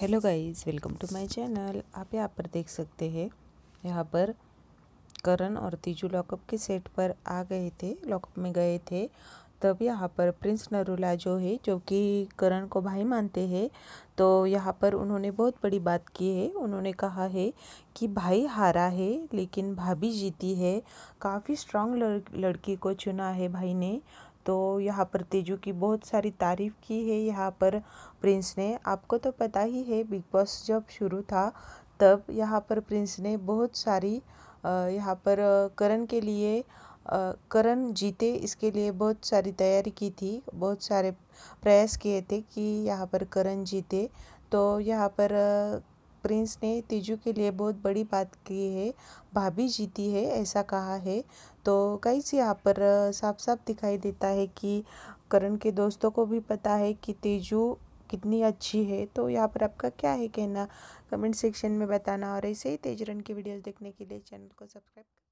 hello guys welcome to my channel आप यहाँ पर देख सकते हैं यहाँ पर करण और तीजू लॉकअप के सेट पर आ गए थे लॉकअप में गए थे तब यहाँ पर प्रिंस नरूला जो है जो कि करण को भाई मानते हैं तो यहाँ पर उन्होंने बहुत बड़ी बात की है उन्होंने कहा है कि भाई हारा है लेकिन भाभी जीती है काफ़ी स्ट्रांग लड़की को चुना है भाई ने तो यहाँ पर तेजू की बहुत सारी तारीफ़ की है यहाँ पर प्रिंस ने आपको तो पता ही है बिग बॉस जब शुरू था तब यहाँ पर प्रिंस ने बहुत सारी यहाँ पर करण के लिए करण जीते इसके लिए बहुत सारी तैयारी की थी बहुत सारे प्रयास किए थे कि यहाँ पर करण जीते तो यहाँ पर प्रिंस ने तीजू के लिए बहुत बड़ी बात की है भाभी जीती है ऐसा कहा है तो से यहाँ पर साफ साफ दिखाई देता है कि करण के दोस्तों को भी पता है कि तेजू कितनी अच्छी है तो यहाँ पर आपका क्या है कहना कमेंट सेक्शन में बताना और ऐसे ही तेजरन की वीडियोस देखने के लिए चैनल को सब्सक्राइब